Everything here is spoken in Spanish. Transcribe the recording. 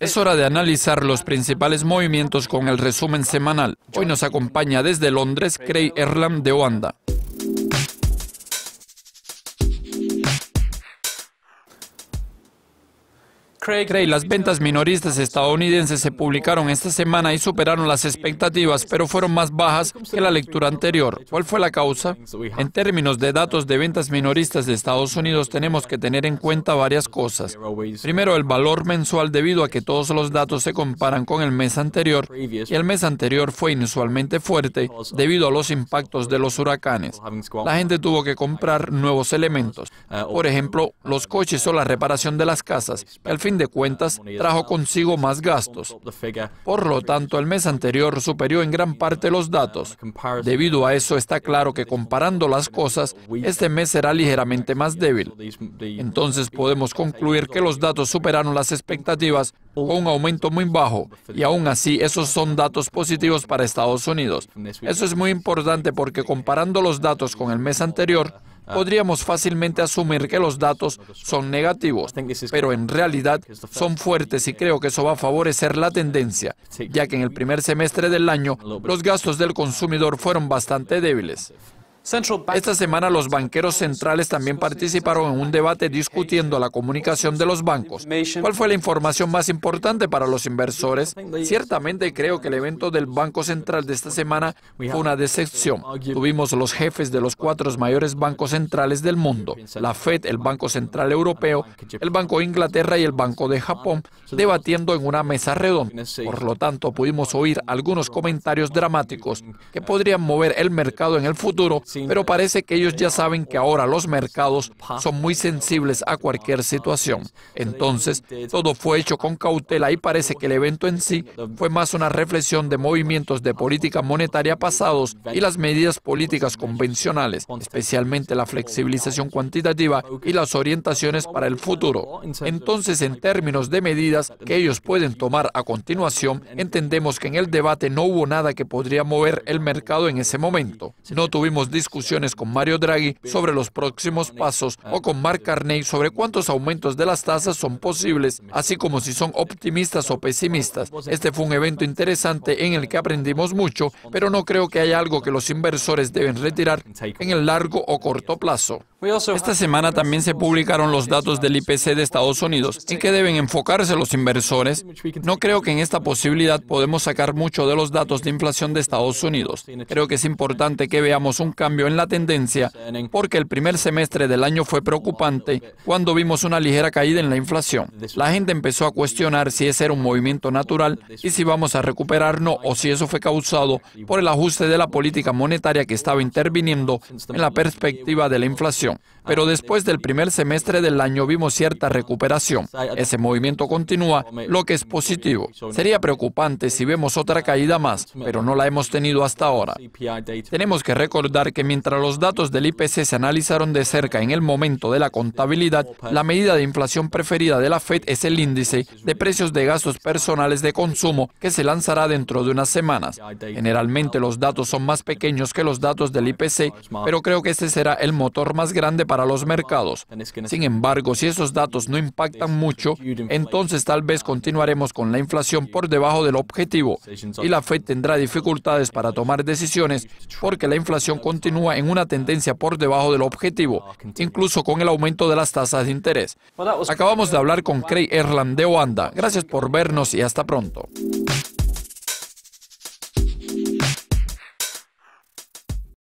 Es hora de analizar los principales movimientos con el resumen semanal. Hoy nos acompaña desde Londres Craig Erland de Oanda. las ventas minoristas estadounidenses se publicaron esta semana y superaron las expectativas, pero fueron más bajas que la lectura anterior. ¿Cuál fue la causa? En términos de datos de ventas minoristas de Estados Unidos tenemos que tener en cuenta varias cosas. Primero, el valor mensual debido a que todos los datos se comparan con el mes anterior y el mes anterior fue inusualmente fuerte debido a los impactos de los huracanes. La gente tuvo que comprar nuevos elementos, por ejemplo, los coches o la reparación de las casas. Al fin de cuentas trajo consigo más gastos. Por lo tanto, el mes anterior superó en gran parte los datos. Debido a eso, está claro que comparando las cosas, este mes será ligeramente más débil. Entonces podemos concluir que los datos superaron las expectativas con un aumento muy bajo y aún así esos son datos positivos para Estados Unidos. Eso es muy importante porque comparando los datos con el mes anterior, Ah. podríamos fácilmente asumir que los datos son negativos, pero en realidad son fuertes y creo que eso va a favorecer la tendencia, ya que en el primer semestre del año los gastos del consumidor fueron bastante débiles. Esta semana los banqueros centrales también participaron en un debate discutiendo la comunicación de los bancos. ¿Cuál fue la información más importante para los inversores? Ciertamente creo que el evento del Banco Central de esta semana fue una decepción. Tuvimos los jefes de los cuatro mayores bancos centrales del mundo, la Fed, el Banco Central Europeo, el Banco de Inglaterra y el Banco de Japón, debatiendo en una mesa redonda. Por lo tanto, pudimos oír algunos comentarios dramáticos que podrían mover el mercado en el futuro pero parece que ellos ya saben que ahora los mercados son muy sensibles a cualquier situación. Entonces, todo fue hecho con cautela y parece que el evento en sí fue más una reflexión de movimientos de política monetaria pasados y las medidas políticas convencionales, especialmente la flexibilización cuantitativa y las orientaciones para el futuro. Entonces, en términos de medidas que ellos pueden tomar a continuación, entendemos que en el debate no hubo nada que podría mover el mercado en ese momento. No tuvimos discusión discusiones con Mario Draghi sobre los próximos pasos o con Mark Carney sobre cuántos aumentos de las tasas son posibles, así como si son optimistas o pesimistas. Este fue un evento interesante en el que aprendimos mucho, pero no creo que haya algo que los inversores deben retirar en el largo o corto plazo. Esta semana también se publicaron los datos del IPC de Estados Unidos. y que deben enfocarse los inversores? No creo que en esta posibilidad podemos sacar mucho de los datos de inflación de Estados Unidos. Creo que es importante que veamos un cambio en la tendencia porque el primer semestre del año fue preocupante cuando vimos una ligera caída en la inflación. La gente empezó a cuestionar si ese era un movimiento natural y si vamos a recuperarnos o si eso fue causado por el ajuste de la política monetaria que estaba interviniendo en la perspectiva de la inflación pero después del primer semestre del año vimos cierta recuperación. Ese movimiento continúa, lo que es positivo. Sería preocupante si vemos otra caída más, pero no la hemos tenido hasta ahora. Tenemos que recordar que mientras los datos del IPC se analizaron de cerca en el momento de la contabilidad, la medida de inflación preferida de la Fed es el índice de precios de gastos personales de consumo que se lanzará dentro de unas semanas. Generalmente los datos son más pequeños que los datos del IPC, pero creo que este será el motor más grande grande para los mercados. Sin embargo, si esos datos no impactan mucho, entonces tal vez continuaremos con la inflación por debajo del objetivo y la Fed tendrá dificultades para tomar decisiones porque la inflación continúa en una tendencia por debajo del objetivo, incluso con el aumento de las tasas de interés. Acabamos de hablar con Craig Erland de Oanda. Gracias por vernos y hasta pronto.